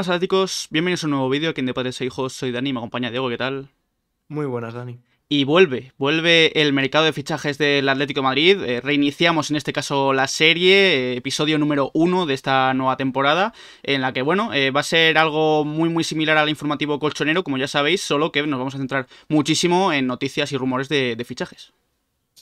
buenas atléticos, bienvenidos a un nuevo vídeo aquí en De e Hijos, soy Dani, me acompaña Diego, ¿qué tal? Muy buenas Dani. Y vuelve, vuelve el mercado de fichajes del Atlético Madrid, eh, reiniciamos en este caso la serie, eh, episodio número uno de esta nueva temporada, en la que bueno, eh, va a ser algo muy muy similar al informativo colchonero, como ya sabéis, solo que nos vamos a centrar muchísimo en noticias y rumores de fichajes.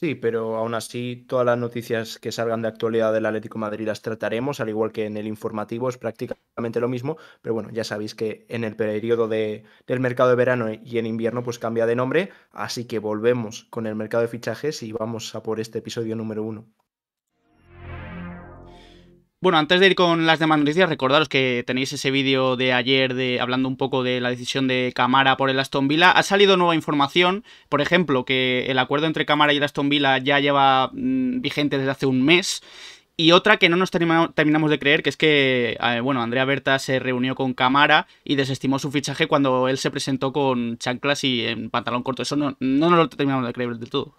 Sí, pero aún así todas las noticias que salgan de actualidad del Atlético Madrid las trataremos, al igual que en el informativo es prácticamente lo mismo, pero bueno, ya sabéis que en el periodo de, del mercado de verano y en invierno pues cambia de nombre, así que volvemos con el mercado de fichajes y vamos a por este episodio número uno. Bueno, antes de ir con las demás noticias, recordaros que tenéis ese vídeo de ayer de hablando un poco de la decisión de Camara por el Aston Villa. Ha salido nueva información, por ejemplo, que el acuerdo entre Camara y el Aston Villa ya lleva mm, vigente desde hace un mes. Y otra que no nos terminamos de creer, que es que, eh, bueno, Andrea Berta se reunió con Camara y desestimó su fichaje cuando él se presentó con chanclas y en pantalón corto. Eso no, no nos lo terminamos de creer del todo.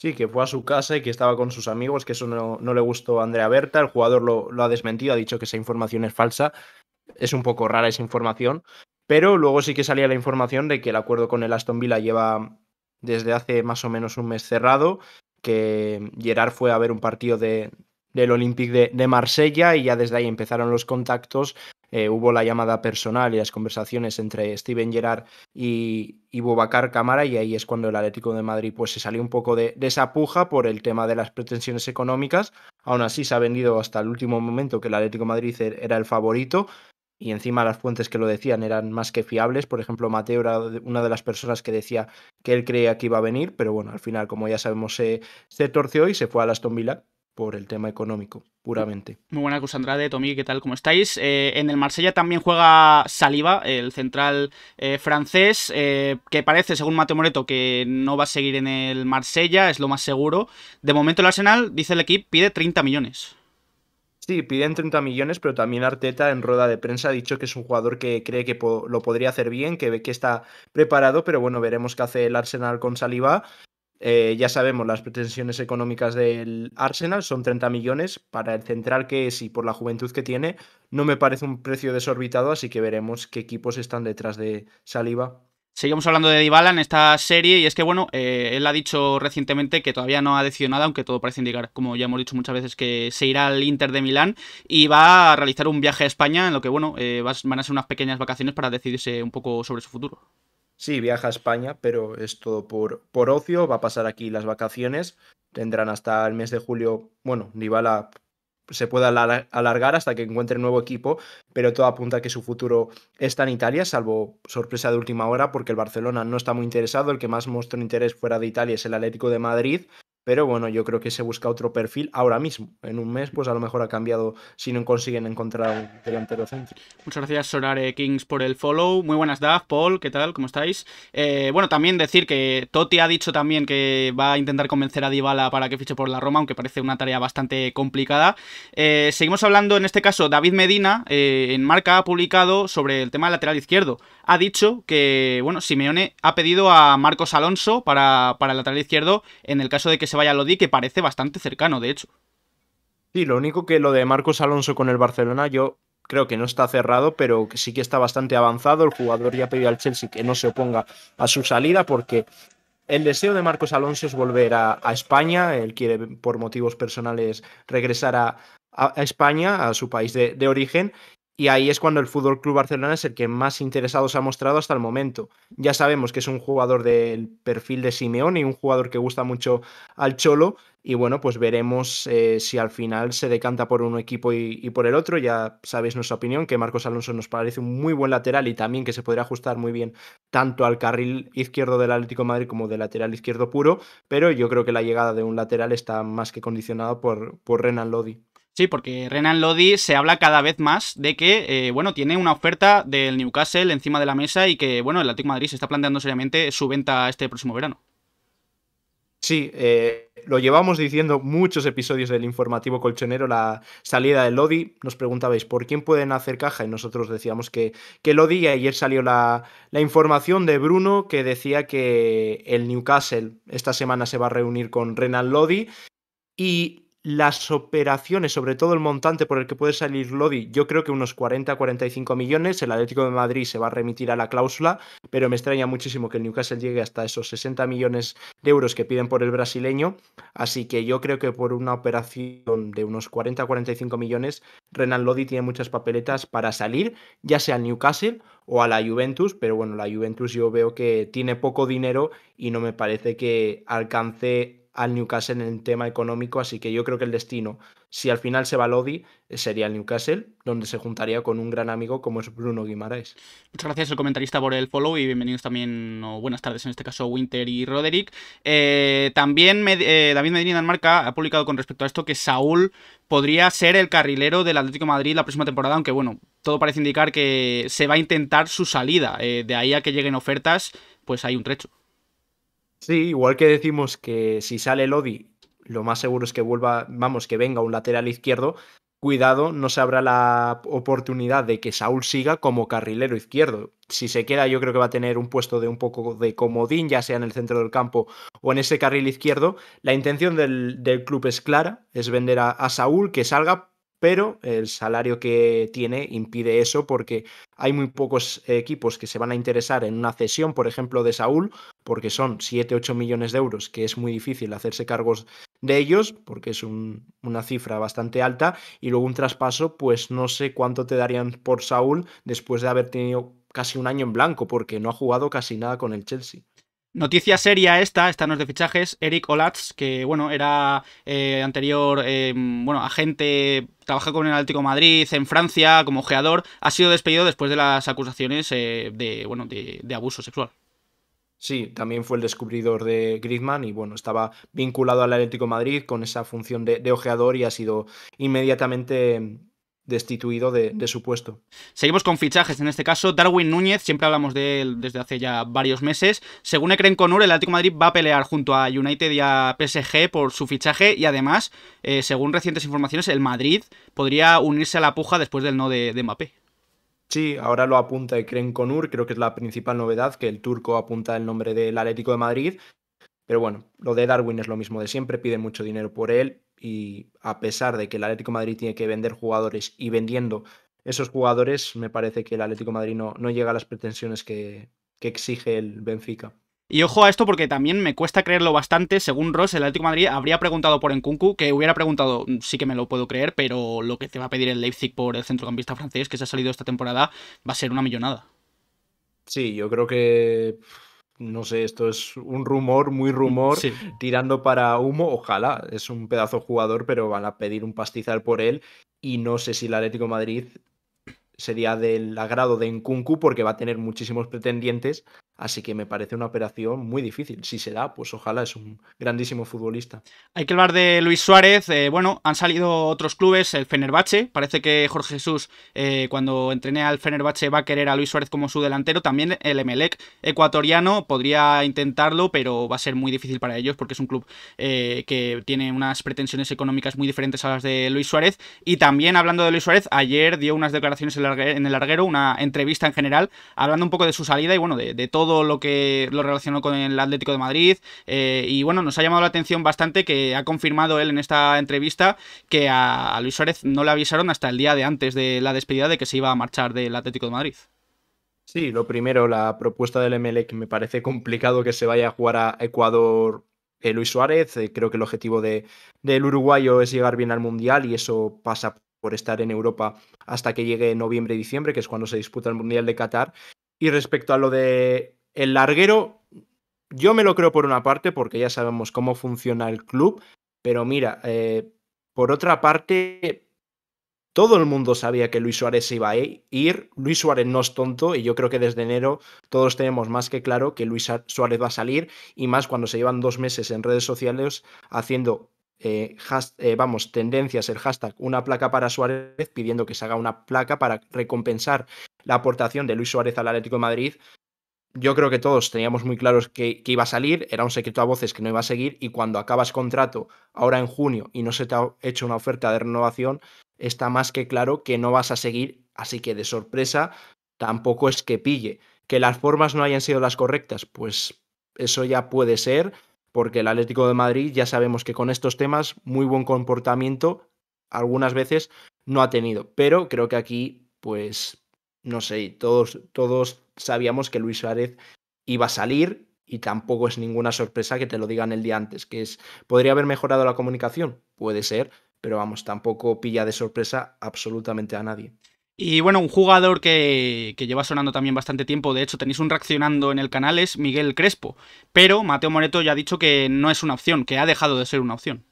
Sí, que fue a su casa y que estaba con sus amigos, que eso no, le gustó a Andrea Berta. El jugador lo, lo, ha desmentido, ha dicho que esa información es falsa. Es un poco rara esa información. Pero luego sí que salía la información de que el acuerdo con el Aston Villa lleva desde hace más o menos un mes cerrado, que Gerard fue a ver un partido de, del Olympique de, de Marsella y ya desde ahí empezaron los contactos eh, hubo la llamada personal y las conversaciones entre Steven Gerard y, y Bubacar Camara y ahí es cuando el Atlético de Madrid pues se salió un poco de, esa puja por el tema de las pretensiones económicas. Aún así se ha vendido hasta el último momento que el Atlético Madrid er, era el favorito y encima las fuentes que lo decían eran más que fiables. Por ejemplo, Mateo era una de las personas que decía que él creía que iba a venir, pero bueno, al final, como ya sabemos, se, se torció y se fue a Aston Villa, por el tema económico, puramente. Muy buena, cosa Andrade, Tomí, ¿qué tal? ¿Cómo estáis? Eh, en el Marsella también juega Saliba, el central eh, francés, eh, que parece, según Mateo Moreto, que no va a seguir en el Marsella, es lo más seguro. De momento el Arsenal, dice el equipo, pide 30 millones. Sí, piden 30 millones, pero también Arteta en rueda de prensa ha dicho que es un jugador que cree que lo podría hacer bien, que ve que está preparado, pero bueno, veremos qué hace el Arsenal con Saliba. Eh, ya sabemos, las pretensiones económicas del Arsenal son 30 millones para el central que es y por la juventud que tiene. No me parece un precio desorbitado, así que veremos qué equipos están detrás de Saliva. Seguimos hablando de Dybala en esta serie y es que, bueno, eh, él ha dicho recientemente que todavía no ha decidido nada, aunque todo parece indicar, como ya hemos dicho muchas veces, que se irá al Inter de Milán y va a realizar un viaje a España en lo que, bueno, eh, van a ser unas pequeñas vacaciones para decidirse un poco sobre su futuro. Sí, viaja a España, pero es todo por, por ocio. Va a pasar aquí las vacaciones. Tendrán hasta el mes de julio. Bueno, Nibala se puede alargar hasta que encuentre nuevo equipo, pero todo apunta a que su futuro está en Italia, salvo sorpresa de última hora, porque el Barcelona no está muy interesado. El que más mostró interés fuera de Italia es el Atlético de Madrid, pero bueno, yo creo que se busca otro perfil ahora mismo. En un mes, pues a lo mejor ha cambiado si no consiguen encontrar un delantero centro. Muchas gracias, Sorare Kings, por el follow. Muy buenas, Daf, Paul, ¿qué tal? ¿Cómo estáis? Eh, bueno, también decir que Totti ha dicho también que va a intentar convencer a Dybala para que fiche por la Roma, aunque parece una tarea bastante complicada. Eh, seguimos hablando, en este caso, David Medina, eh, en Marca ha publicado sobre el tema del lateral izquierdo. Ha dicho que, bueno, Simeone ha pedido a Marcos Alonso para, para el lateral izquierdo en el caso de que se di que parece bastante cercano, de hecho. Sí, lo único que lo de Marcos Alonso con el Barcelona, yo creo que no está cerrado, pero sí que está bastante avanzado. El jugador ya pidió al Chelsea que no se oponga a su salida porque el deseo de Marcos Alonso es volver a, España. Él quiere, por motivos personales, regresar a, España, a su país de, origen. Y ahí es cuando el Fútbol Club Barcelona es el que más interesados ha mostrado hasta el momento. Ya sabemos que es un jugador del perfil de Simeone y un jugador que gusta mucho al Cholo. Y bueno, pues veremos eh, si al final se decanta por un equipo y, por el otro. Ya sabéis nuestra opinión, que Marcos Alonso nos parece un muy buen lateral y también que se podría ajustar muy bien tanto al carril izquierdo del Atlético Madrid como de lateral izquierdo puro. Pero yo creo que la llegada de un lateral está más que condicionada por, por Renan Lodi. Sí, porque Renan Lodi se habla cada vez más de que, eh, bueno, tiene una oferta del Newcastle encima de la mesa y que, bueno, el Atlético Madrid se está planteando seriamente su venta este próximo verano. Sí, eh, lo llevamos diciendo muchos episodios del informativo colchonero, la salida de Lodi. Nos preguntabais por quién pueden hacer caja y nosotros decíamos que, que Lodi y ayer salió la, la información de Bruno que decía que el Newcastle esta semana se va a reunir con Renan Lodi y las operaciones, sobre todo el montante por el que puede salir Lodi, yo creo que unos 40-45 millones. El Atlético de Madrid se va a remitir a la cláusula, pero me extraña muchísimo que el Newcastle llegue hasta esos 60 millones de euros que piden por el brasileño. Así que yo creo que por una operación de unos 40-45 millones, Renan Lodi tiene muchas papeletas para salir, ya sea al Newcastle o a la Juventus, pero bueno, la Juventus yo veo que tiene poco dinero y no me parece que alcance al Newcastle en el tema económico, así que yo creo que el destino, si al final se va Lodi, eh, sería el Newcastle, donde se juntaría con un gran amigo como es Bruno Guimaraes. Muchas gracias al comentarista por el follow y bienvenidos también, o buenas tardes en este caso, Winter y Roderick. Eh, también eh, David Medina en Marca ha publicado con respecto a esto que Saúl podría ser el carrilero del Atlético Madrid la próxima temporada, aunque bueno, todo parece indicar que se va a intentar su salida, de ahí a que lleguen ofertas, pues hay un trecho. Sí, igual que decimos que si sale Lodi, lo más seguro es que vuelva, vamos, que venga un lateral izquierdo. Cuidado, no se abra la oportunidad de que Saúl siga como carrilero izquierdo. Si se queda, yo creo que va a tener un puesto de un poco de comodín, ya sea en el centro del campo o en ese carril izquierdo. La intención del, club es clara, es vender a Saúl, que salga pero el salario que tiene impide eso porque hay muy pocos equipos que se van a interesar en una cesión, por ejemplo, de Saúl, porque son 7-8 millones de euros, que es muy difícil hacerse cargos de ellos, porque es una cifra bastante alta, y luego un traspaso, pues no sé cuánto te darían por Saúl después de haber tenido casi un año en blanco, porque no ha jugado casi nada con el Chelsea. Noticia seria esta, esta los de fichajes, Eric Olatz, que bueno, era eh, anterior, eh, bueno, agente, trabaja con el Atlético Madrid en Francia como ojeador, ha sido despedido después de las acusaciones eh, de, bueno, de, abuso sexual. Sí, también fue el descubridor de Griezmann y bueno, estaba vinculado al Atlético Madrid con esa función de, de ojeador y ha sido inmediatamente destituido de, su puesto. Seguimos con fichajes, en este caso Darwin Núñez, siempre hablamos de él desde hace ya varios meses. Según Ekren Conur, el Atlético de Madrid va a pelear junto a United y a PSG por su fichaje y además, eh, según recientes informaciones, el Madrid podría unirse a la puja después del no de, de Mbappé. Sí, ahora lo apunta Ekren Konur, creo que es la principal novedad, que el turco apunta el nombre del Atlético de Madrid pero bueno, lo de Darwin es lo mismo de siempre, piden mucho dinero por él y a pesar de que el Atlético Madrid tiene que vender jugadores y vendiendo esos jugadores, me parece que el Atlético de Madrid no, llega a las pretensiones que, exige el Benfica. Y ojo a esto porque también me cuesta creerlo bastante. Según Ross, el Atlético Madrid habría preguntado por Nkunku, que hubiera preguntado, mm, sí que me lo puedo creer, pero lo que te va a pedir el Leipzig por el centrocampista francés que se ha salido esta temporada va a ser una millonada. Sí, yo creo que no sé, esto es un rumor, muy mm, rumor, tirando para humo. Ojalá, es un pedazo jugador, pero van a pedir un pastizal por él. Y no sé si el Atlético Madrid sería del agrado de Nkunku, porque va a tener muchísimos pretendientes Así que me parece una operación muy difícil. Si se da, pues ojalá es un grandísimo futbolista. Hay que hablar de Luis Suárez. Eh, bueno, han salido otros clubes, el Fenerbahce. Parece que Jorge Jesús, eh, cuando entrene al Fenerbahce, va a querer a Luis Suárez como su delantero. También el Emelec ecuatoriano podría intentarlo, pero va a ser muy difícil para ellos porque es un club eh, que tiene unas pretensiones económicas muy diferentes a las de Luis Suárez. Y también hablando de Luis Suárez, ayer dio unas declaraciones en el larguero, una entrevista en general, hablando un poco de su salida y bueno, de todo todo lo que lo relacionó con el Atlético de Madrid. Eh, y bueno, nos ha llamado la atención bastante que ha confirmado él en esta entrevista que a, Luis Suárez no le avisaron hasta el día de antes de la despedida de que se iba a marchar del Atlético de Madrid. Sí, lo primero, la propuesta del MLE me parece complicado que se vaya a jugar a Ecuador eh, Luis Suárez. Eh, creo que el objetivo de, del uruguayo es llegar bien al Mundial y eso pasa por estar en Europa hasta que llegue noviembre y diciembre, que es cuando se disputa el Mundial de Qatar. Y respecto a lo de el larguero, yo me lo creo por una parte, porque ya sabemos cómo funciona el club, pero mira, eh, por otra parte, todo el mundo sabía que Luis Suárez se iba a ir. Luis Suárez no es tonto y yo creo que desde enero todos tenemos más que claro que Luis Suárez va a salir y más cuando se llevan dos meses en redes sociales haciendo, eh, eh, vamos, tendencias, el hashtag una placa para Suárez pidiendo que se haga una placa para recompensar la aportación de Luis Suárez al Atlético de Madrid yo creo que todos teníamos muy claros que, iba a salir, era un secreto a voces que no iba a seguir y cuando acabas contrato ahora en junio y no se te ha hecho una oferta de renovación, está más que claro que no vas a seguir, así que de sorpresa tampoco es que pille. Que las formas no hayan sido las correctas, pues eso ya puede ser, porque el Atlético de Madrid ya sabemos que con estos temas muy buen comportamiento algunas veces no ha tenido, pero creo que aquí pues no sé, todos, todos sabíamos que Luis Suárez iba a salir y tampoco es ninguna sorpresa que te lo digan el día antes, que es, ¿podría haber mejorado la comunicación? Puede ser, pero vamos, tampoco pilla de sorpresa absolutamente a nadie. Y bueno, un jugador que, que, lleva sonando también bastante tiempo, de hecho tenéis un reaccionando en el canal, es Miguel Crespo, pero Mateo Moreto ya ha dicho que no es una opción, que ha dejado de ser una opción.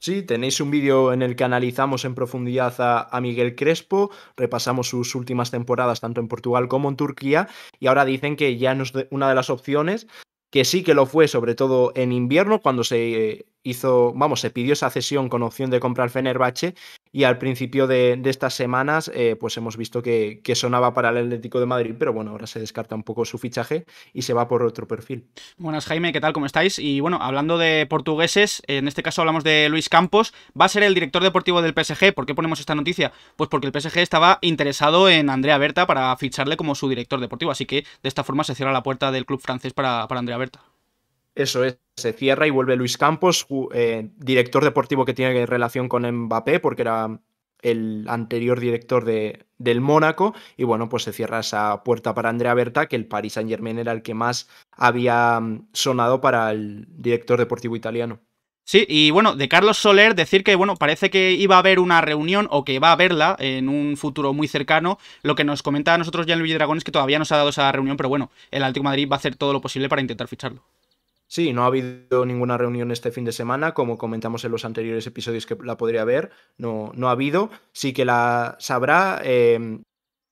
Sí, tenéis un vídeo en el que analizamos en profundidad a, Miguel Crespo, repasamos sus últimas temporadas tanto en Portugal como en Turquía y ahora dicen que ya no es una de las opciones, que sí que lo fue sobre todo en invierno cuando se eh, hizo, vamos, se pidió esa cesión con opción de comprar Fenerbahce y al principio de, estas semanas eh, pues hemos visto que, sonaba para el Atlético de Madrid, pero bueno, ahora se descarta un poco su fichaje y se va por otro perfil. Buenas Jaime, ¿qué tal? ¿Cómo estáis? Y bueno, hablando de portugueses, en este caso hablamos de Luis Campos, va a ser el director deportivo del PSG. ¿Por qué ponemos esta noticia? Pues porque el PSG estaba interesado en Andrea Berta para ficharle como su director deportivo, así que de esta forma se cierra la puerta del club francés para, para Andrea Berta. Eso es, se cierra y vuelve Luis Campos, eh, director deportivo que tiene relación con Mbappé, porque era el anterior director de, del Mónaco, y bueno, pues se cierra esa puerta para Andrea Berta, que el Paris Saint Germain era el que más había mm, sonado para el director deportivo italiano. Sí, y bueno, de Carlos Soler decir que, bueno, parece que iba a haber una reunión o que va a haberla en un futuro muy cercano. Lo que nos comentaba a nosotros ya en el es que todavía no se ha dado esa reunión, pero bueno, el Atlético Madrid va a hacer todo lo posible para intentar ficharlo. Sí, no ha habido ninguna reunión este fin de semana, como comentamos en los anteriores episodios que la podría haber, no, no ha habido, sí que la sabrá. Em,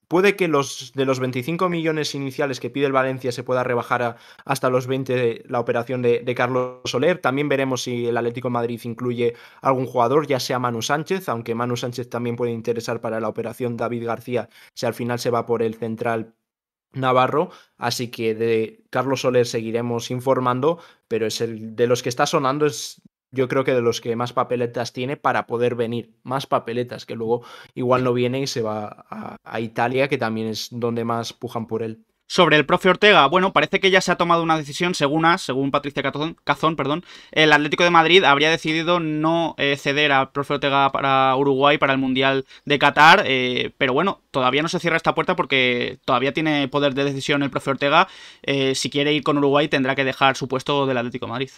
puede que los, de los 25 millones iniciales que pide el Valencia se pueda rebajar hasta los 20 de, la operación de, de, Carlos Soler. También veremos si el Atlético de Madrid incluye algún jugador, ya sea Manu Sánchez, aunque Manu Sánchez también puede interesar para la operación David García, si al final se va por el central Navarro, así que de Carlos Soler seguiremos informando, pero es el de los que está sonando es yo creo que de los que más papeletas tiene para poder venir, más papeletas que luego igual no viene y se va a, a Italia, que también es donde más pujan por él. Sobre el profe Ortega, bueno, parece que ya se ha tomado una decisión, según según Patricia Cazón, perdón, el Atlético de Madrid habría decidido no eh, ceder al profe Ortega para Uruguay para el Mundial de Qatar, eh, pero bueno, todavía no se cierra esta puerta porque todavía tiene poder de decisión el profe Ortega, eh, si quiere ir con Uruguay tendrá que dejar su puesto del Atlético de Madrid.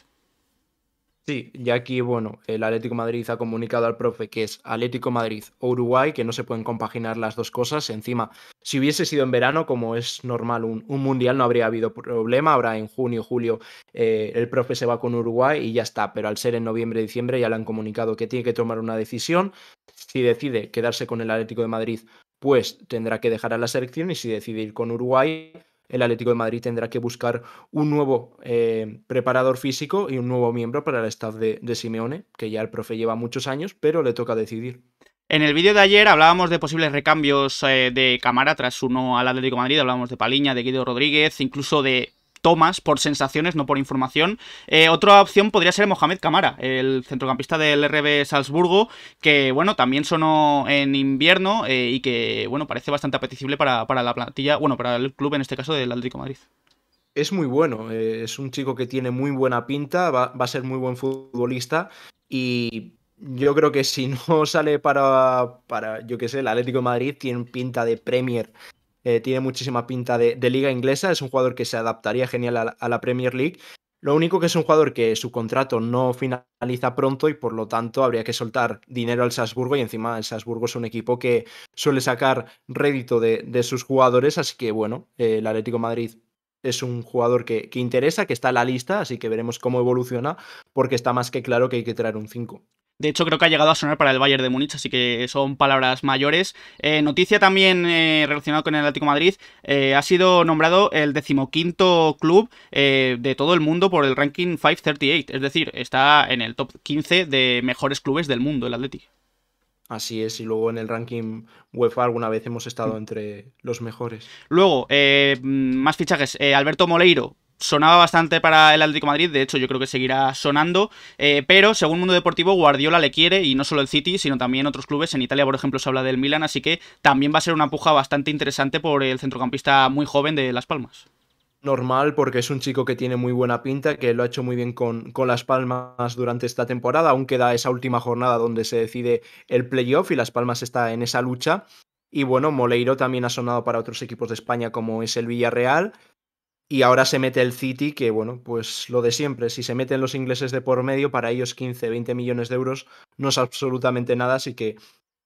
Sí, ya aquí, bueno, el Atlético Madrid ha comunicado al profe que es Atlético Madrid o Uruguay, que no se pueden compaginar las dos cosas. Encima, si hubiese sido en verano, como es normal un, mundial, no habría habido problema. Ahora en junio, julio, eh, el profe se va con Uruguay y ya está. Pero al ser en noviembre, diciembre, ya le han comunicado que tiene que tomar una decisión. Si decide quedarse con el Atlético de Madrid, pues tendrá que dejar a la selección y si decide ir con Uruguay, el Atlético de Madrid tendrá que buscar un nuevo eh, preparador físico y un nuevo miembro para el staff de, Simeone, que ya el profe lleva muchos años, pero le toca decidir. En el vídeo de ayer hablábamos de posibles recambios eh, de cámara tras uno al Atlético de Madrid, hablábamos de Paliña, de Guido Rodríguez, incluso de más, por sensaciones, no por información. Eh, otra opción podría ser Mohamed Camara, el centrocampista del RB Salzburgo, que bueno, también sonó en invierno eh, y que bueno, parece bastante apetecible para, la plantilla, bueno, para el club en este caso del Atlético Madrid. Es muy bueno, eh, es un chico que tiene muy buena pinta, va, a ser muy buen futbolista y yo creo que si no sale para, para yo qué sé, el Atlético Madrid tiene pinta de Premier eh, tiene muchísima pinta de, liga inglesa, es un jugador que se adaptaría genial a la, Premier League. Lo único que es un jugador que su contrato no finaliza pronto y por lo tanto habría que soltar dinero al Salzburgo y encima el Salzburgo es un equipo que suele sacar rédito de, sus jugadores, así que bueno, eh, el Atlético Madrid es un jugador que, que, interesa, que está en la lista, así que veremos cómo evoluciona porque está más que claro que hay que traer un 5. De hecho, creo que ha llegado a sonar para el Bayern de Múnich, así que son palabras mayores. Eh, noticia también eh, relacionada con el Atlético Madrid. Eh, ha sido nombrado el decimoquinto club de todo el mundo por el ranking 538. Es decir, está en el top 15 de mejores clubes del mundo el Atlético. Así es, y luego en el ranking UEFA alguna vez hemos estado mm. entre los mejores. Luego, más fichajes. Alberto Moleiro sonaba bastante para el Atlético Madrid, de hecho yo creo que seguirá sonando, eh, pero según Mundo Deportivo Guardiola le quiere y no solo el City, sino también otros clubes, en Italia por ejemplo se habla del Milan, así que también va a ser una puja bastante interesante por el centrocampista muy joven de Las Palmas normal porque es un chico que tiene muy buena pinta, que lo ha hecho muy bien con, con, Las Palmas durante esta temporada, aún queda esa última jornada donde se decide el playoff y Las Palmas está en esa lucha. Y bueno, Moleiro también ha sonado para otros equipos de España como es el Villarreal, y ahora se mete el City, que bueno, pues lo de siempre, si se meten los ingleses de por medio, para ellos 15, 20 millones de euros no es absolutamente nada, así que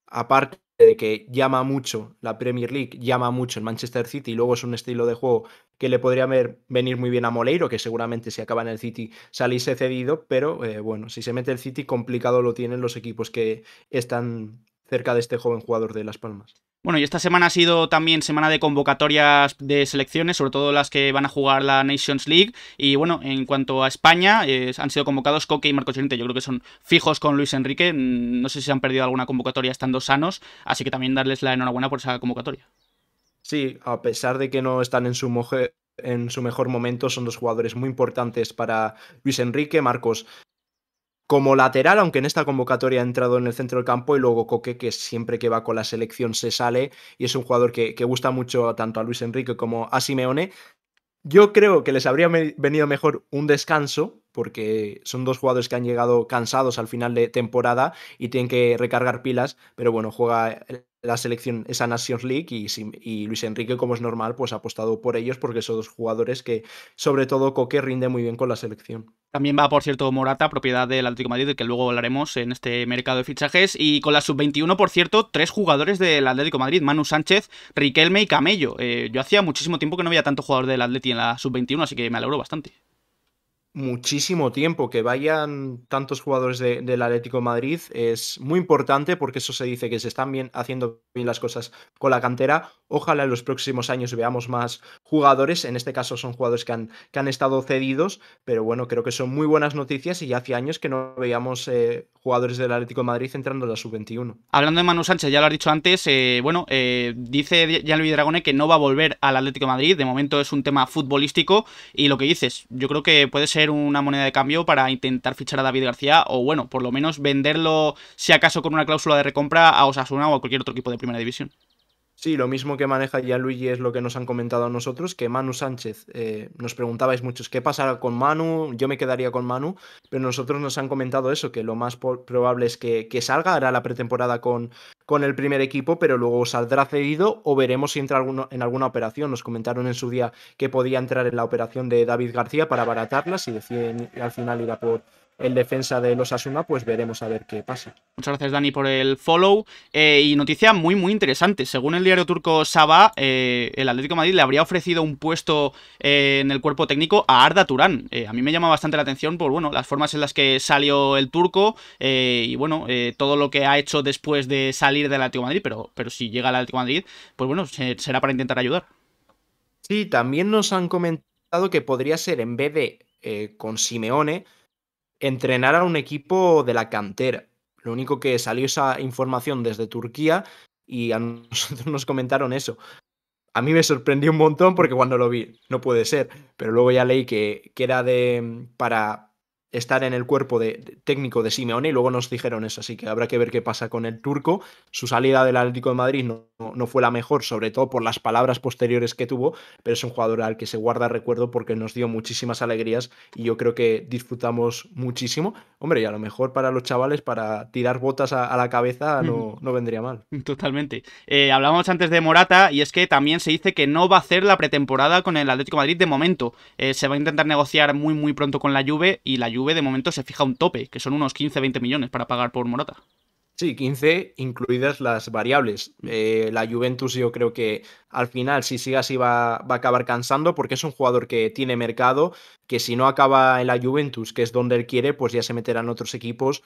aparte de que llama mucho la Premier League, llama mucho el Manchester City y luego es un estilo de juego que le podría ver, venir muy bien a Moleiro, que seguramente si acaba en el City saliese cedido, pero eh, bueno, si se mete el City complicado lo tienen los equipos que están cerca de este joven jugador de Las Palmas. Bueno, y esta semana ha sido también semana de convocatorias de selecciones, sobre todo las que van a jugar la Nations League. Y bueno, en cuanto a España, eh, han sido convocados Coque y Marcos Llorente. Yo creo que son fijos con Luis Enrique. Mm, no sé si han perdido alguna convocatoria estando sanos, así que también darles la enhorabuena por esa convocatoria. Sí, a pesar de que no están en su en su mejor momento, son dos jugadores muy importantes para Luis Enrique. Marcos como lateral, aunque en esta convocatoria ha entrado en el centro del campo, y luego Coque, que siempre que va con la selección se sale, y es un jugador que, gusta mucho tanto a Luis Enrique como a Simeone. Yo creo que les habría venido mejor un descanso, porque son dos jugadores que han llegado cansados al final de temporada y tienen que recargar pilas, pero bueno, juega la selección esa Nations League y, y, Luis Enrique, como es normal, pues ha apostado por ellos porque son dos jugadores que, sobre todo, Coque rinde muy bien con la selección. También va, por cierto, Morata, propiedad del Atlético Madrid, del que luego hablaremos en este mercado de fichajes. Y con la sub-21, por cierto, tres jugadores del Atlético Madrid, Manu Sánchez, Riquelme y Camello. Eh, yo hacía muchísimo tiempo que no había tanto jugador del Atlético en la sub-21, así que me alegro bastante muchísimo tiempo. Que vayan tantos jugadores del Atlético Madrid es muy importante porque eso se dice que se están bien, haciendo bien las cosas con la cantera. Ojalá en los próximos años veamos más jugadores. En este caso son jugadores que han, que han estado cedidos, pero bueno, creo que son muy buenas noticias y ya hace años que no veíamos eh, jugadores del Atlético Madrid entrando en la sub-21. Hablando de Manu Sánchez, ya lo has dicho antes, eh, bueno, eh, dice ya Luis Dragone que no va a volver al Atlético Madrid. De momento es un tema futbolístico y lo que dices, yo creo que puede ser una moneda de cambio para intentar fichar a David García o bueno, por lo menos venderlo si acaso con una cláusula de recompra a Osasuna o a cualquier otro equipo de primera división. Sí, lo mismo que maneja ya Luigi es lo que nos han comentado a nosotros, que Manu Sánchez, eh, nos preguntabais muchos, ¿qué pasará con Manu? Yo me quedaría con Manu, pero nosotros nos han comentado eso, que lo más probable es que, salga, hará la pretemporada con, con el primer equipo, pero luego saldrá cedido o veremos si entra en alguna operación. Nos comentaron en su día que podía entrar en la operación de David García para abaratarla si deciden al final ir a por el defensa de los Asuna, pues veremos a ver qué pasa. Muchas gracias Dani por el follow eh, y noticia muy muy interesante. Según el diario turco Saba, eh, el Atlético Madrid le habría ofrecido un puesto eh, en el cuerpo técnico a Arda Turán. a mí me llama bastante la atención por bueno las formas en las que salió el turco y bueno todo lo que ha hecho después de salir del Atlético de Madrid, pero, pero si llega al Atlético de Madrid, pues bueno será para intentar ayudar. Sí, también nos han comentado que podría ser en vez de con Simeone entrenar a un equipo de la cantera. Lo único que salió esa información desde Turquía y a nosotros nos comentaron eso. A mí me sorprendió un montón porque cuando lo vi, no puede ser, pero luego ya leí que, que era de, mm, para, estar en el cuerpo de, técnico de Simeone y luego nos dijeron eso, así que habrá que ver qué pasa con el turco. Su salida del Atlético de Madrid no, no, fue la mejor, sobre todo por las palabras posteriores que tuvo, pero es un jugador al que se guarda recuerdo porque nos dio muchísimas alegrías y yo creo que disfrutamos muchísimo. Hombre, y a lo mejor para los chavales, para tirar botas a, la cabeza no, vendría mal. Totalmente. hablamos eh, hablábamos antes de Morata y es que también se dice que no va a hacer la pretemporada con el Atlético de Madrid de momento. Eh, se va a intentar negociar muy muy pronto con la Juve y la Juve de momento se fija un tope, que son unos 15-20 millones para pagar por Morata. Sí, 15, incluidas las variables. Eh, la Juventus yo creo que al final, si sigue así, va, va, a acabar cansando porque es un jugador que tiene mercado, que si no acaba en la Juventus, que es donde él quiere, pues ya se meterán otros equipos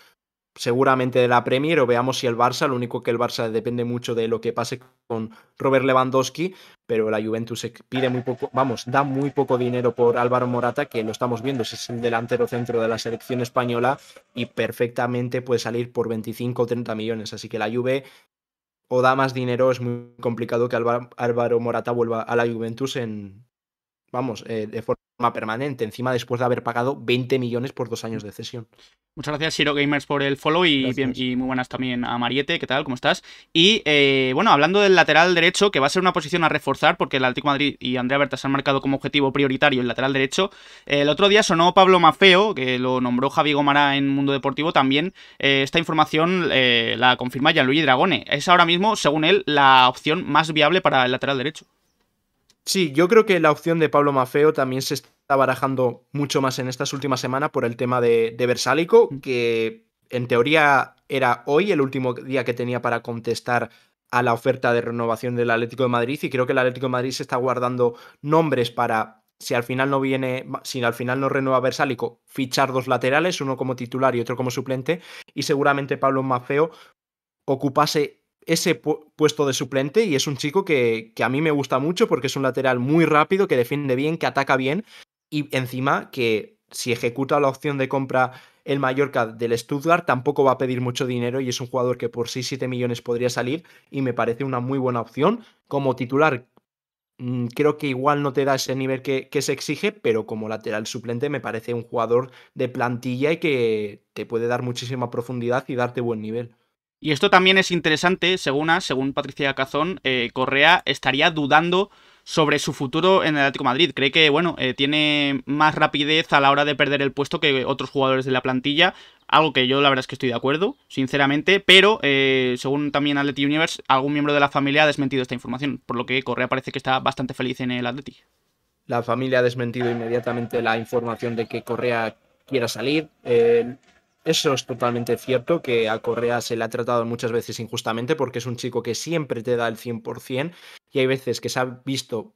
seguramente de la Premier o veamos si el Barça, lo único que el Barça depende mucho de lo que pase con Robert Lewandowski, pero la Juventus pide muy poco, vamos, da muy poco dinero por Álvaro Morata, que lo estamos viendo, es el delantero centro de la selección española y perfectamente puede salir por 25 o 30 millones, así que la Juve o da más dinero, es muy complicado que Álvaro Morata vuelva a la Juventus en, vamos, eh, de forma permanente, encima después de haber pagado 20 millones por dos años de cesión. Muchas gracias, Shiro Gamers, por el follow y, muy buenas también a Mariete. ¿Qué tal? ¿Cómo estás? Y eh, bueno, hablando del lateral derecho, que va a ser una posición a reforzar porque el Atlético Madrid y Andrea Bertas han marcado como objetivo prioritario el lateral derecho. Eh, el otro día sonó Pablo Mafeo, que lo nombró Javi Gomara en Mundo Deportivo. También eh, esta información la confirma Gianluigi Dragone. Es ahora mismo, según él, la opción más viable para el lateral derecho. Sí, yo creo que la opción de Pablo Mafeo también se está barajando mucho más en estas últimas semanas por el tema de, Bersálico, mm. que en teoría era hoy el último día que tenía para contestar a la oferta de renovación del Atlético de Madrid y creo que el Atlético de Madrid se está guardando nombres para si al final no viene, si al final no renueva Bersálico, fichar dos laterales, uno como titular y otro como suplente y seguramente Pablo Mafeo ocupase ese puesto de suplente y es un chico que, que, a mí me gusta mucho porque es un lateral muy rápido, que defiende bien, que ataca bien y encima que si ejecuta la opción de compra el Mallorca del Stuttgart tampoco va a pedir mucho dinero y es un jugador que por 6-7 millones podría salir y me parece una muy buena opción como titular. Mm, creo que igual no te da ese nivel que, que se exige, pero como lateral suplente me parece un jugador de plantilla y que te puede dar muchísima profundidad y darte buen nivel. Y esto también es interesante, según, según Patricia Cazón, eh, Correa estaría dudando sobre su futuro en el Atlético Madrid. Cree que, bueno, eh, tiene más rapidez a la hora de perder el puesto que otros jugadores de la plantilla, algo que yo la verdad es que estoy de acuerdo, sinceramente, pero eh, según también Atleti Universe, algún miembro de la familia ha desmentido esta información, por lo que Correa parece que está bastante feliz en el Atleti. La familia ha desmentido inmediatamente la información de que Correa quiera salir. Eso es totalmente cierto, que a Correa se le ha tratado muchas veces injustamente porque es un chico que siempre te da el 100% y hay veces que se ha visto,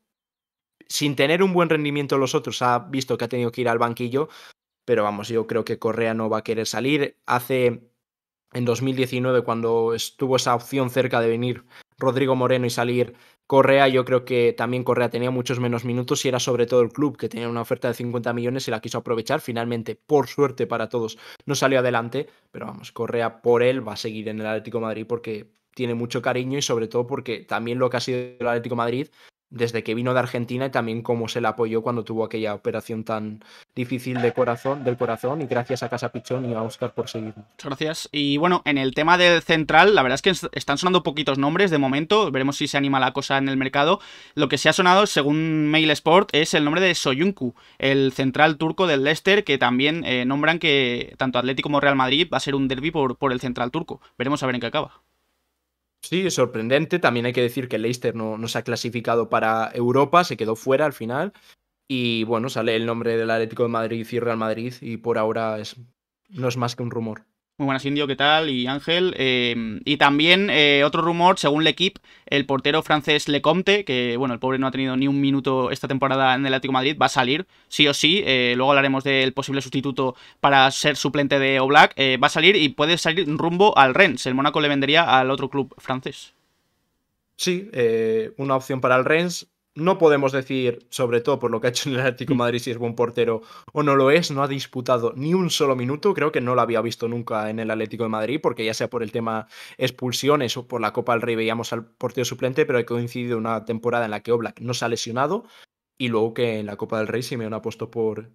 sin tener un buen rendimiento los otros, ha visto que ha tenido que ir al banquillo, pero vamos, yo creo que Correa no va a querer salir. Hace en 2019, cuando estuvo esa opción cerca de venir Rodrigo Moreno y salir Correa, yo creo que también Correa tenía muchos menos minutos y era sobre todo el club que tenía una oferta de 50 millones y la quiso aprovechar. Finalmente, por suerte para todos, no salió adelante, pero vamos, Correa por él va a seguir en el Atlético Madrid porque tiene mucho cariño y sobre todo porque también lo que ha sido el Atlético Madrid desde que vino de Argentina y también cómo se le apoyó cuando tuvo aquella operación tan difícil de corazón, del corazón. Y gracias a Casa Pichón y a Oscar por seguir. gracias. Y bueno, en el tema del central, la verdad es que están sonando poquitos nombres de momento. Veremos si se anima la cosa en el mercado. Lo que se ha sonado, según Mail Sport, es el nombre de Soyuncu, el central turco del Leicester, que también eh, nombran que tanto Atlético como Real Madrid va a ser un derby por, por el central turco. Veremos a ver en qué acaba. Sí, sorprendente. También hay que decir que Leicester no, no se ha clasificado para Europa, se quedó fuera al final. Y bueno, sale el nombre del Atlético de Madrid y Real Madrid, y por ahora es, no es más que un rumor. Muy buenas, Indio, ¿qué tal? Y Ángel. Em, y también eh, otro rumor, según L'Equipe, el portero francés Lecomte, que bueno, el pobre no ha tenido ni un minuto esta temporada en el Atlético Madrid, va a salir, sí o sí. Eh, luego hablaremos del posible sustituto para ser suplente de Oblak. Eh, va a salir y puede salir rumbo al Rennes. El Mónaco le vendería al otro club francés. Sí, una opción para el Rennes no podemos decir, sobre todo por lo que ha hecho en el Atlético de mm. Madrid, si es buen portero o no lo es. No ha disputado ni un solo minuto. Creo que no lo había visto nunca en el Atlético de Madrid, porque ya sea por el tema expulsiones o por la Copa del Rey veíamos al portero suplente, pero ha coincidido una temporada en la que Oblak no se ha lesionado y luego que en la Copa del Rey me ha puesto por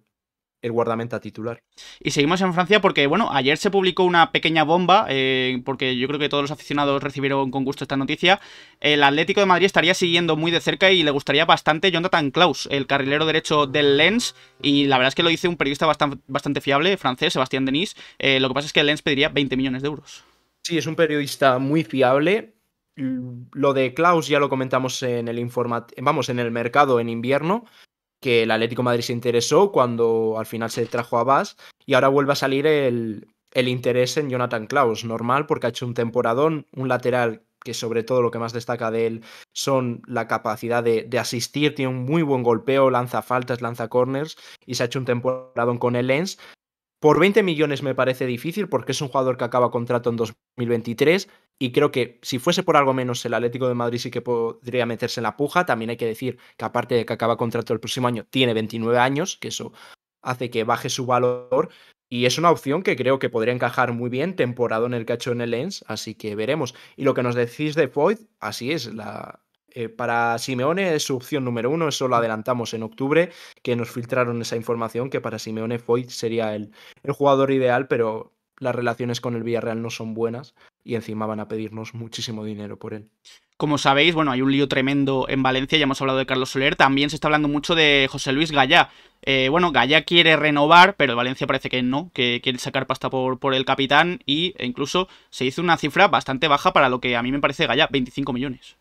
el guardameta titular. Y seguimos en Francia porque, bueno, ayer se publicó una pequeña bomba, eh, porque yo creo que todos los aficionados recibieron con gusto esta noticia. El Atlético de Madrid estaría siguiendo muy de cerca y le gustaría bastante Jonathan Klaus, el carrilero derecho del Lens. Y la verdad es que lo dice un periodista bastante, fiable, francés, Sebastián Denis. Eh, lo que pasa es que el Lens pediría 20 millones de euros. Sí, es un periodista muy fiable. Lo de Klaus ya lo comentamos en el informa vamos, en el mercado en invierno que el Atlético Madrid se interesó cuando al final se trajo a Bass y ahora vuelve a salir el, el interés en Jonathan Klaus, normal porque ha hecho un temporadón, un lateral que sobre todo lo que más destaca de él son la capacidad de, asistir, tiene un muy buen golpeo, lanza faltas, lanza corners y se ha hecho un temporadón con el Lens. Por 20 millones me parece difícil porque es un jugador que acaba contrato en 2023, y creo que si fuese por algo menos, el Atlético de Madrid sí que podría meterse en la puja. También hay que decir que aparte de que acaba contrato el próximo año, tiene 29 años, que eso hace que baje su valor. Y es una opción que creo que podría encajar muy bien, temporada en el cacho en el ENS, así que veremos. Y lo que nos decís de Foyt, así es, la, eh, para Simeone es su opción número uno, eso lo adelantamos en octubre, que nos filtraron esa información, que para Simeone Foyt sería el, el jugador ideal, pero las relaciones con el Villarreal no son buenas y encima van a pedirnos muchísimo dinero por él. Como sabéis, bueno, hay un lío tremendo en Valencia, ya hemos hablado de Carlos Soler, también se está hablando mucho de José Luis Gallá. Eh, bueno, Gallá quiere renovar, pero Valencia parece que no, que quiere sacar pasta por, por el capitán y e incluso se hizo una cifra bastante baja para lo que a mí me parece Gallá, 25 millones.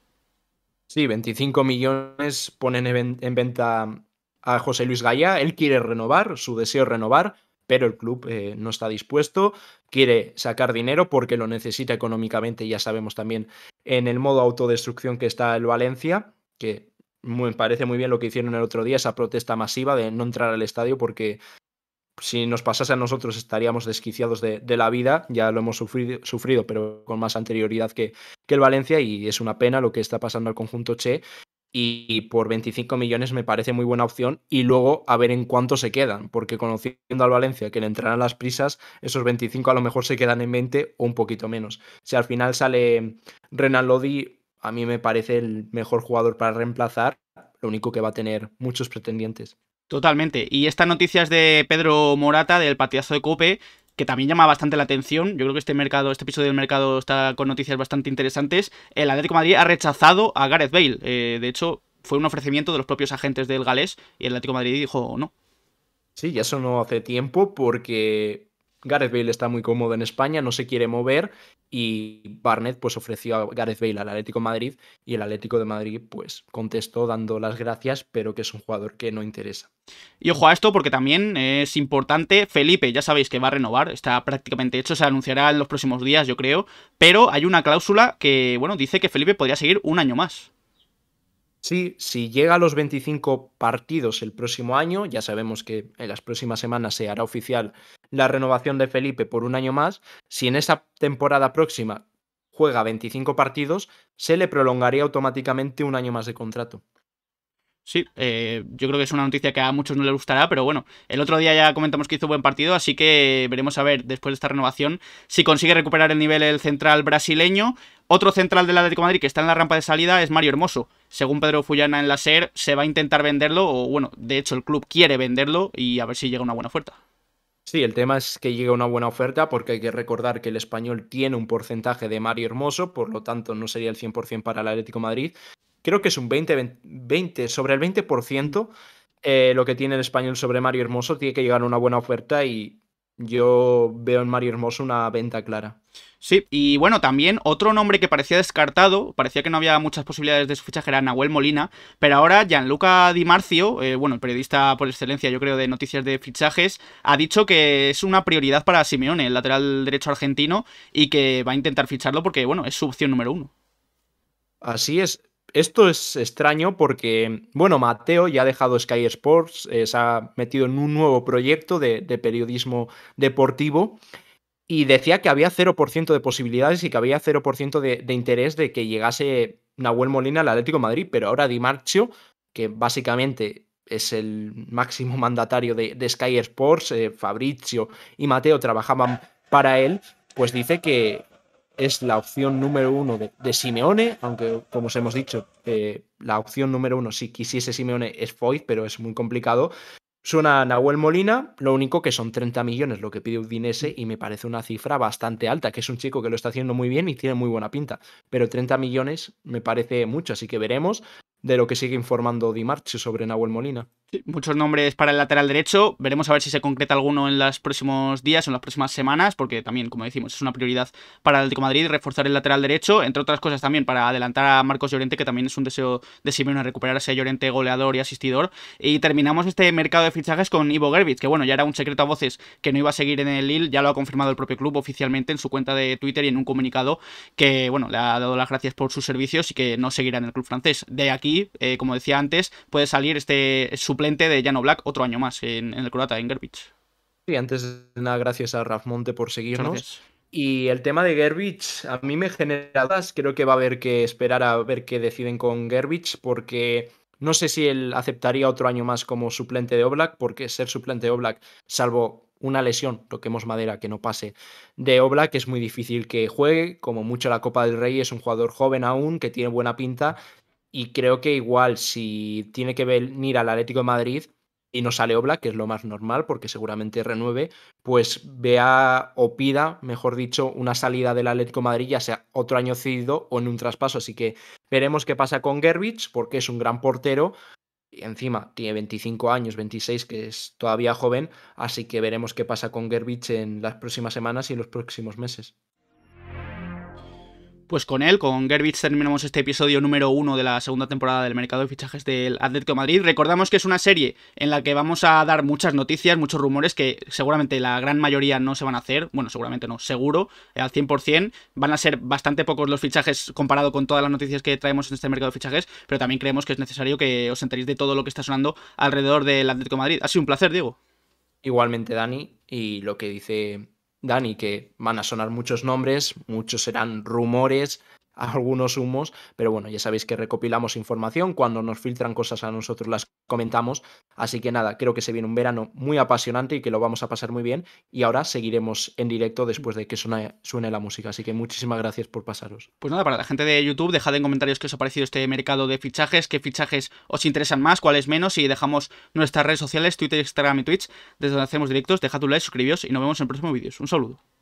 Sí, 25 millones ponen en venta a José Luis Gallá, él quiere renovar, su deseo es renovar, pero el club eh, no está dispuesto, quiere sacar dinero porque lo necesita económicamente, ya sabemos también en el modo autodestrucción que está el Valencia, que me parece muy bien lo que hicieron el otro día, esa protesta masiva de no entrar al estadio porque si nos pasase a nosotros estaríamos desquiciados de, la vida, ya lo hemos sufrido, sufrido pero con más anterioridad que, el Valencia y es una pena lo que está pasando al conjunto Che y por 25 millones me parece muy buena opción y luego a ver en cuánto se quedan, porque conociendo al Valencia que le entrarán las prisas, esos 25 a lo mejor se quedan en 20 o un poquito menos. Si al final sale Renan Lodi, a mí me parece el mejor jugador para reemplazar, lo único que va a tener muchos pretendientes. Totalmente. Y esta noticia es de Pedro Morata, del Patiazo de Cope, que también llama bastante la atención. Yo creo que este mercado, este episodio del mercado está con noticias bastante interesantes. El Atlético Madrid ha rechazado a Gareth Bale. Eh, de hecho, fue un ofrecimiento de los propios agentes del galés y el Atlético Madrid dijo no. Sí, ya sonó hace tiempo porque Gareth Bale está muy cómodo en España, no se quiere mover y Barnett pues ofreció a Gareth Bale al Atlético de Madrid y el Atlético de Madrid pues contestó dando las gracias, pero que es un jugador que no interesa. Y ojo a esto porque también es importante, Felipe, ya sabéis que va a renovar, está prácticamente hecho, se anunciará en los próximos días yo creo, pero hay una cláusula que, bueno, dice que Felipe podría seguir un año más. Sí, si llega a los 25 partidos el próximo año, ya sabemos que en las próximas semanas se hará oficial la renovación de Felipe por un año más, si en esa temporada próxima juega 25 partidos, se le prolongaría automáticamente un año más de contrato. Sí, eh, yo creo que es una noticia que a muchos no les gustará, pero bueno, el otro día ya comentamos que hizo buen partido, así que veremos a ver después de esta renovación si consigue recuperar el nivel el central brasileño. Otro central del Atlético de Madrid que está en la rampa de salida es Mario Hermoso. Según Pedro Fullana en la SER, se va a intentar venderlo, o bueno, de hecho el club quiere venderlo y a ver si llega una buena oferta. Sí, el tema es que llegue una buena oferta porque hay que recordar que el español tiene un porcentaje de Mario Hermoso, por lo tanto no sería el 100% para el Atlético Madrid, creo que es un 20, 20, sobre el 20% eh, lo que tiene el español sobre Mario Hermoso. Tiene que llegar a una buena oferta y yo veo en Mario Hermoso una venta clara. Sí, y bueno, también otro nombre que parecía descartado, parecía que no había muchas posibilidades de su fichaje era Nahuel Molina, pero ahora Gianluca Di Marcio, eh, bueno, el periodista por excelencia, yo creo, de noticias de fichajes, ha dicho que es una prioridad para Simeone, el lateral derecho argentino, y que va a intentar ficharlo porque, bueno, es su opción número uno. Así es, esto es extraño porque, bueno, Mateo ya ha dejado Sky Sports, eh, se ha metido en un nuevo proyecto de, periodismo deportivo y decía que había 0% de posibilidades y que había 0% de, interés de que llegase Nahuel Molina al Atlético Madrid, pero ahora Di Marcio, que básicamente es el máximo mandatario de, Sky Sports, eh, Fabrizio y Mateo trabajaban para él, pues dice que, es la opción número uno de, Simeone, aunque como os hemos dicho, eh, la opción número uno si quisiese Simeone es Foyt, pero es muy complicado. Suena Nahuel Molina, lo único que son 30 millones lo que pide Udinese y me parece una cifra bastante alta, que es un chico que lo está haciendo muy bien y tiene muy buena pinta, pero 30 millones me parece mucho, así que veremos de lo que sigue informando Di sobre Nahuel Molina muchos nombres para el lateral derecho. Veremos a ver si se concreta alguno en los próximos días, o en las próximas semanas, porque también, como decimos, es una prioridad para el de Madrid reforzar el lateral derecho, entre otras cosas también para adelantar a Marcos Llorente, que también es un deseo de Simeone recuperar a ese Llorente goleador y asistidor. Y terminamos este mercado de fichajes con Ivo Gervitz, que bueno, ya era un secreto a voces que no iba a seguir en el Lille, ya lo ha confirmado el propio club oficialmente en su cuenta de Twitter y en un comunicado que, bueno, le ha dado las gracias por sus servicios y que no seguirá en el club francés. De aquí, eh, como decía antes, puede salir este su suplente de Jan Oblak otro año más en, el croata, en Gerbich. Sí, antes de nada, gracias a Raf Monte por seguirnos. Y el tema de Gerbich, a mí me genera dudas. Creo que va a haber que esperar a ver qué deciden con Gerbich, porque no sé si él aceptaría otro año más como suplente de Oblak, porque ser suplente de Oblak, salvo una lesión, toquemos madera, que no pase, de Oblak es muy difícil que juegue, como mucho la Copa del Rey, es un jugador joven aún, que tiene buena pinta, y creo que igual si tiene que venir al Atlético de Madrid y no sale obla que es lo más normal porque seguramente renueve, pues vea o pida, mejor dicho, una salida del Atlético de Madrid, ya sea otro año cedido o en un traspaso. Así que veremos qué pasa con Gerbich porque es un gran portero, y encima tiene 25 años, 26, que es todavía joven, así que veremos qué pasa con Gerbich en las próximas semanas y en los próximos meses. Pues con él, con Gerbich, terminamos este episodio número uno de la segunda temporada del mercado de fichajes del Atlético Madrid. Recordamos que es una serie en la que vamos a dar muchas noticias, muchos rumores que seguramente la gran mayoría no se van a hacer. Bueno, seguramente no, seguro, eh, al 100%. Van a ser bastante pocos los fichajes comparado con todas las noticias que traemos en este mercado de fichajes, pero también creemos que es necesario que os enteréis de todo lo que está sonando alrededor del Atlético Madrid. Ha sido un placer, Diego. Igualmente, Dani, y lo que dice Dani, que van a sonar muchos nombres, muchos serán rumores, algunos humos, pero bueno, ya sabéis que recopilamos información, cuando nos filtran cosas a nosotros las comentamos, así que nada, creo que se viene un verano muy apasionante y que lo vamos a pasar muy bien y ahora seguiremos en directo después de que suene, la música, así que muchísimas gracias por pasaros. Pues nada, para la gente de YouTube, dejad en comentarios qué os ha parecido este mercado de fichajes, qué fichajes os interesan más, cuáles menos y dejamos nuestras redes sociales, Twitter, Instagram y Twitch, desde donde hacemos directos, dejad un like, suscribíos y nos vemos en próximo vídeos. Un saludo.